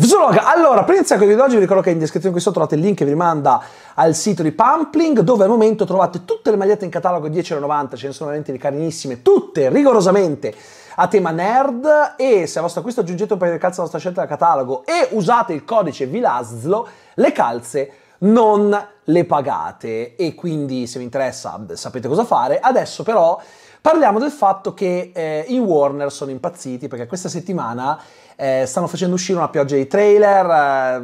Vzloga, allora, per iniziare con il video di oggi vi ricordo che in descrizione qui sotto trovate il link che vi rimanda al sito di Pumpling dove al momento trovate tutte le magliette in catalogo 10,90, ce ne sono veramente di carinissime, tutte rigorosamente a tema nerd e se a vostro acquisto aggiungete un paio di calze alla vostra scelta da catalogo e usate il codice VILASZLO, le calze non le pagate e quindi se vi interessa sapete cosa fare. Adesso però parliamo del fatto che eh, i Warner sono impazziti perché questa settimana eh, stanno facendo uscire una pioggia di trailer,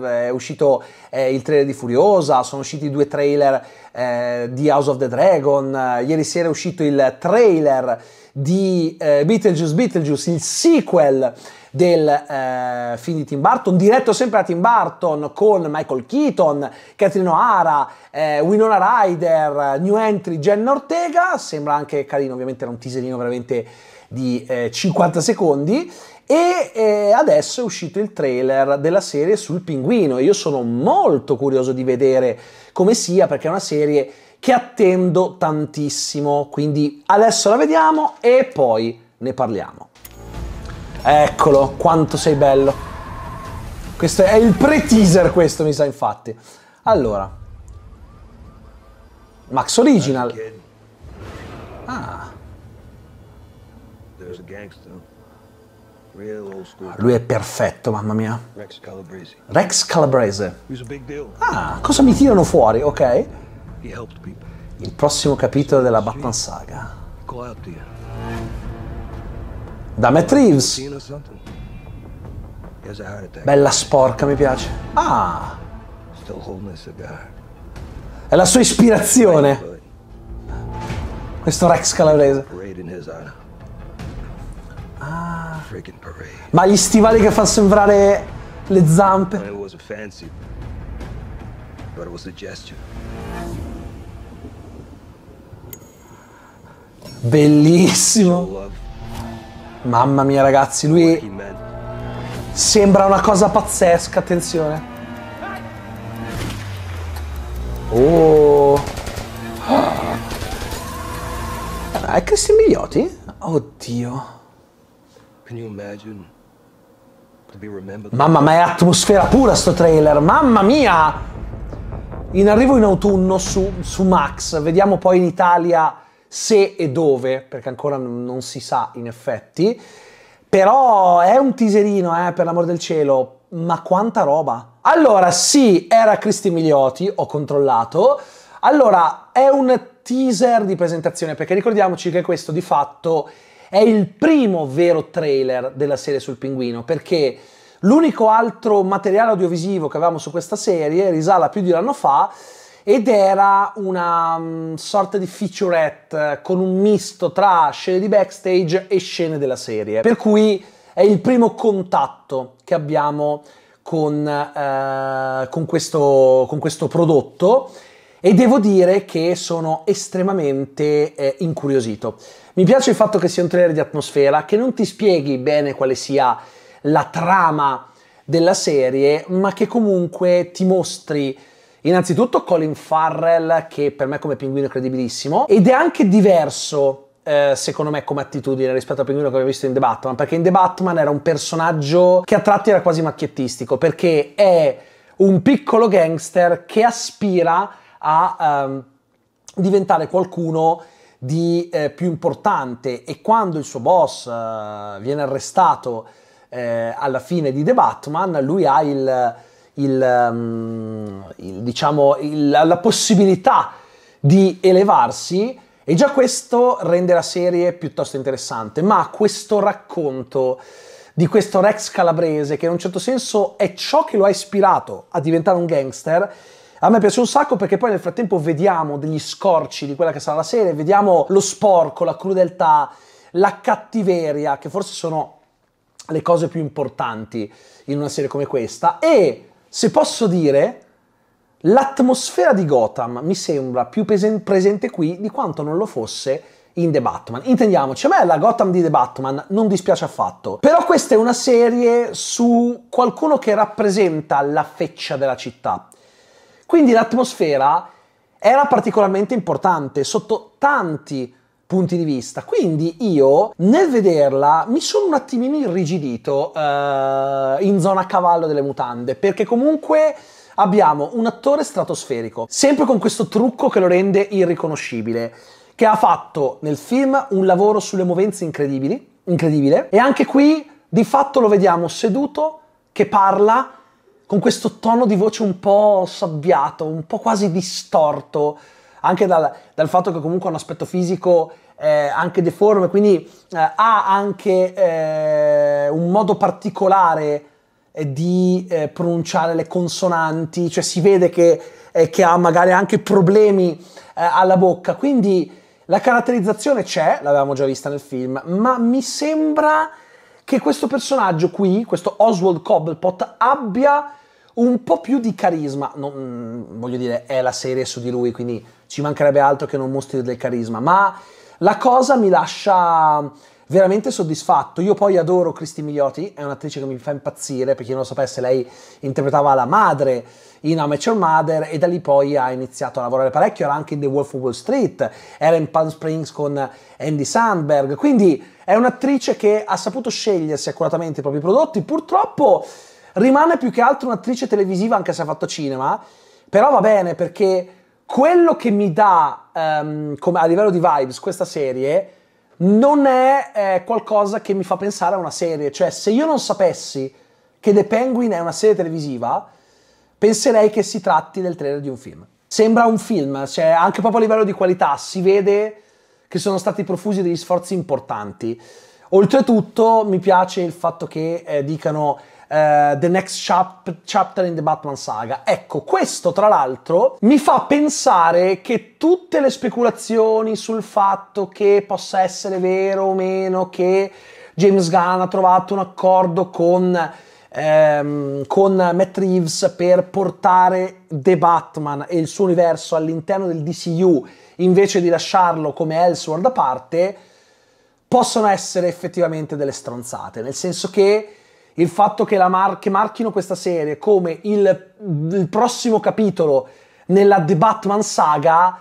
eh, è uscito eh, il trailer di Furiosa, sono usciti due trailer eh, di House of the Dragon, ieri sera è uscito il trailer di eh, Beetlejuice Beetlejuice, il sequel del eh, film di Tim Burton, diretto sempre da Tim Burton con Michael Keaton, Catherine O'Hara, Winona Ryder, New Entry, Jen Ortega, sembra anche carino, ovviamente era un teaserino veramente di eh, 50 secondi e eh, adesso è uscito il trailer della serie sul pinguino. Io sono molto curioso di vedere come sia, perché è una serie che attendo tantissimo. Quindi adesso la vediamo e poi ne parliamo. Eccolo, quanto sei bello. Questo è il pre-teaser, questo mi sa infatti. Allora, Max Original. Ah. There's a gangster. Lui è perfetto, mamma mia. Rex Calabrese. Ah, cosa mi tirano fuori? Ok. Il prossimo capitolo della Batman Saga. Da Matt Reeves. Bella sporca, mi piace. Ah. È la sua ispirazione. Questo Rex Calabrese. Ah. Ma gli stivali che fa sembrare le zampe. Bellissimo. Mamma mia ragazzi, lui sembra una cosa pazzesca, attenzione. Oh. Ah, è Cristian Migliotti? Oddio. Mamma ma è atmosfera pura sto trailer, mamma mia! In arrivo in autunno su, su Max, vediamo poi in Italia se e dove, perché ancora non si sa in effetti. Però è un teaserino, eh, per l'amor del cielo, ma quanta roba! Allora, sì, era Cristi Migliotti, ho controllato. Allora, è un teaser di presentazione, perché ricordiamoci che questo di fatto è è il primo vero trailer della serie sul pinguino, perché l'unico altro materiale audiovisivo che avevamo su questa serie risale a più di un anno fa ed era una um, sorta di featurette con un misto tra scene di backstage e scene della serie. Per cui è il primo contatto che abbiamo con, eh, con, questo, con questo prodotto e devo dire che sono estremamente eh, incuriosito. Mi piace il fatto che sia un trailer di atmosfera, che non ti spieghi bene quale sia la trama della serie, ma che comunque ti mostri innanzitutto Colin Farrell, che per me come pinguino è credibilissimo, ed è anche diverso Uh, secondo me come attitudine rispetto al pinguino che avevo visto in The Batman perché in The Batman era un personaggio che a tratti era quasi macchiettistico perché è un piccolo gangster che aspira a um, diventare qualcuno di eh, più importante e quando il suo boss eh, viene arrestato eh, alla fine di The Batman, lui ha il, il, um, il diciamo, il, la possibilità di elevarsi e già questo rende la serie piuttosto interessante, ma questo racconto di questo Rex Calabrese, che in un certo senso è ciò che lo ha ispirato a diventare un gangster, a me piace un sacco perché poi nel frattempo vediamo degli scorci di quella che sarà la serie, vediamo lo sporco, la crudeltà, la cattiveria, che forse sono le cose più importanti in una serie come questa. E se posso dire, l'atmosfera di Gotham mi sembra più presente qui di quanto non lo fosse in The Batman. Intendiamoci, a me la Gotham di The Batman non dispiace affatto, però questa è una serie su qualcuno che rappresenta la feccia della città. Quindi l'atmosfera era particolarmente importante sotto tanti punti di vista. Quindi io nel vederla mi sono un attimino irrigidito eh, in zona a cavallo delle mutande, perché comunque abbiamo un attore stratosferico, sempre con questo trucco che lo rende irriconoscibile, che ha fatto nel film un lavoro sulle movenze incredibili, incredibile, e anche qui di fatto lo vediamo seduto che parla con questo tono di voce un po' sabbiato, un po' quasi distorto, anche dal, dal fatto che comunque ha un aspetto fisico eh, anche deforme, quindi eh, ha anche eh, un modo particolare eh, di eh, pronunciare le consonanti, cioè si vede che, eh, che ha magari anche problemi alla bocca, quindi la caratterizzazione c'è, l'avevamo già vista nel film, ma mi sembra che questo personaggio qui, questo Oswald Cobblepot, abbia un po' più di carisma. Non, mm, voglio dire, è la serie su di lui, quindi ci mancherebbe altro che non mostri del carisma, ma la cosa mi lascia veramente soddisfatto. Io poi adoro Christy Migliotti, è un'attrice che mi fa impazzire, perché chi non lo sapesse lei interpretava la madre in Amateur Mother e da lì poi ha iniziato a lavorare parecchio, era anche in The Wolf of Wall Street, era in Palm Springs con Andy Sandberg, quindi è un'attrice che ha saputo scegliersi accuratamente i propri prodotti. Purtroppo rimane più che altro un'attrice televisiva, anche se ha fatto cinema. Però va bene perché quello che mi dà um, come, a livello di vibes questa serie non è eh, qualcosa che mi fa pensare a una serie. Cioè, se io non sapessi che The Penguin è una serie televisiva, penserei che si tratti del trailer di un film. Sembra un film, cioè anche proprio a livello di qualità si vede che sono stati profusi degli sforzi importanti. Oltretutto mi piace il fatto che eh, dicano Uh, the Next chap- Chapter in the Batman Saga. Ecco, questo tra l'altro mi fa pensare che tutte le speculazioni sul fatto che possa essere vero o meno che James Gunn ha trovato un accordo con ehm, con Matt Reeves per portare The Batman e il suo universo all'interno del DCU invece di lasciarlo come Elsewhere a parte, possono essere effettivamente delle stronzate, nel senso che il fatto che, mar- che marchino questa serie come il, il prossimo capitolo nella The Batman saga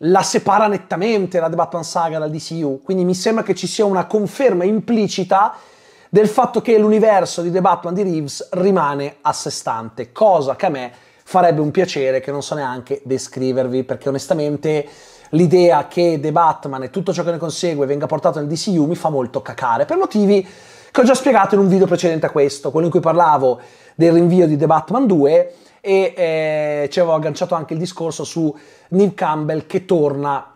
la separa nettamente la The Batman saga dal DCU, quindi mi sembra che ci sia una conferma implicita del fatto che l'universo di The Batman di Reeves rimane a sé stante, cosa che a me farebbe un piacere che non so neanche descrivervi, perché onestamente l'idea che The Batman e tutto ciò che ne consegue venga portato nel DCU mi fa molto cacare, per motivi che ho già spiegato in un video precedente a questo, quello in cui parlavo del rinvio di The Batman 2 e eh, ci avevo agganciato anche il discorso su Neil Campbell che torna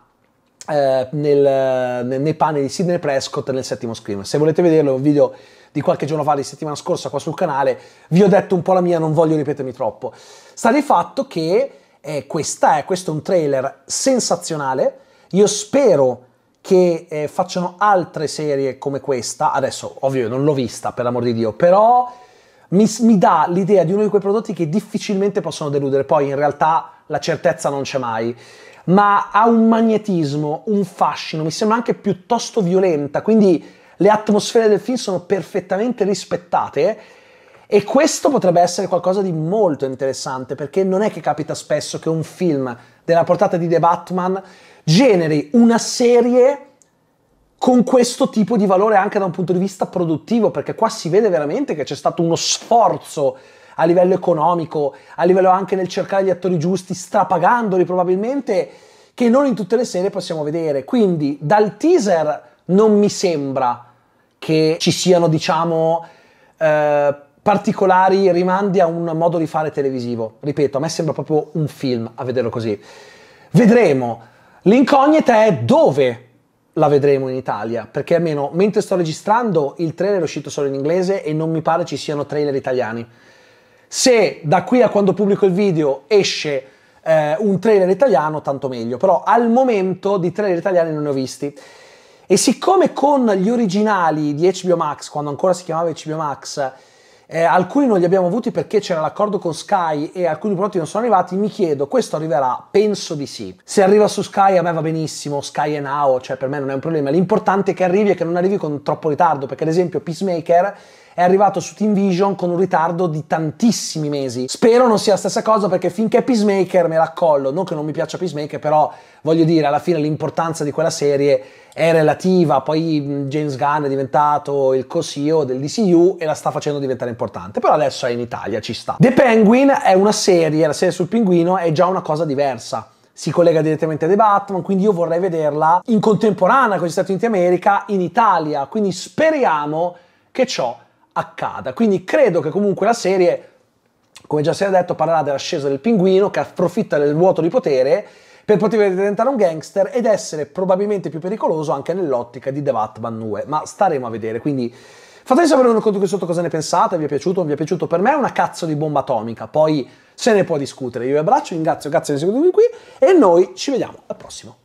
eh, nel, nei panni di Sidney Prescott nel settimo scrim. Se volete vederlo è un video di qualche giorno fa, di settimana scorsa qua sul canale, vi ho detto un po' la mia, non voglio ripetermi troppo. Sta di fatto che eh, questa è, questo è un trailer sensazionale, io spero che eh, facciano altre serie come questa, adesso ovvio non l'ho vista per l'amor di Dio, però mi, mi dà l'idea di uno di quei prodotti che difficilmente possono deludere, poi in realtà la certezza non c'è mai, ma ha un magnetismo, un fascino, mi sembra anche piuttosto violenta, quindi le atmosfere del film sono perfettamente rispettate e questo potrebbe essere qualcosa di molto interessante perché non è che capita spesso che un film della portata di The Batman generi una serie con questo tipo di valore anche da un punto di vista produttivo, perché qua si vede veramente che c'è stato uno sforzo a livello economico, a livello anche nel cercare gli attori giusti, strapagandoli probabilmente, che non in tutte le serie possiamo vedere. Quindi dal teaser non mi sembra che ci siano, diciamo, eh, particolari rimandi a un modo di fare televisivo. Ripeto, a me sembra proprio un film a vederlo così. Vedremo. L'incognita è dove la vedremo in Italia, perché almeno mentre sto registrando il trailer è uscito solo in inglese e non mi pare ci siano trailer italiani. Se da qui a quando pubblico il video esce eh, un trailer italiano, tanto meglio. Però al momento di trailer italiani non ne ho visti. E siccome con gli originali di HBO Max, quando ancora si chiamava HBO Max, eh, alcuni non li abbiamo avuti perché c'era l'accordo con Sky e alcuni prodotti non sono arrivati, mi chiedo, questo arriverà? Penso di sì. Se arriva su Sky a me va benissimo, Sky e Now, cioè per me non è un problema. L'importante è che arrivi e che non arrivi con troppo ritardo, perché ad esempio Peacemaker è arrivato su Team Vision con un ritardo di tantissimi mesi. Spero non sia la stessa cosa perché finché Peacemaker me la collo, non che non mi piaccia Peacemaker, però voglio dire, alla fine l'importanza di quella serie è relativa, poi James Gunn è diventato il co-CEO del DCU e la sta facendo diventare importante, però adesso è in Italia, ci sta. The Penguin è una serie, la serie sul pinguino è già una cosa diversa si collega direttamente a The Batman, quindi io vorrei vederla in contemporanea con gli Stati Uniti d'America in Italia, quindi speriamo che ciò accada. Quindi credo che comunque la serie, come già si è detto, parlerà dell'ascesa del pinguino che approfitta del vuoto di potere per poter diventare un gangster ed essere probabilmente più pericoloso anche nell'ottica di The Batman 2. Ma staremo a vedere, quindi... Fatemi sapere un conto qui sotto cosa ne pensate, vi è piaciuto, non vi è piaciuto, per me è una cazzo di bomba atomica, poi se ne può discutere. Io vi abbraccio, ringrazio, grazie di seguirmi qui e noi ci vediamo al prossimo.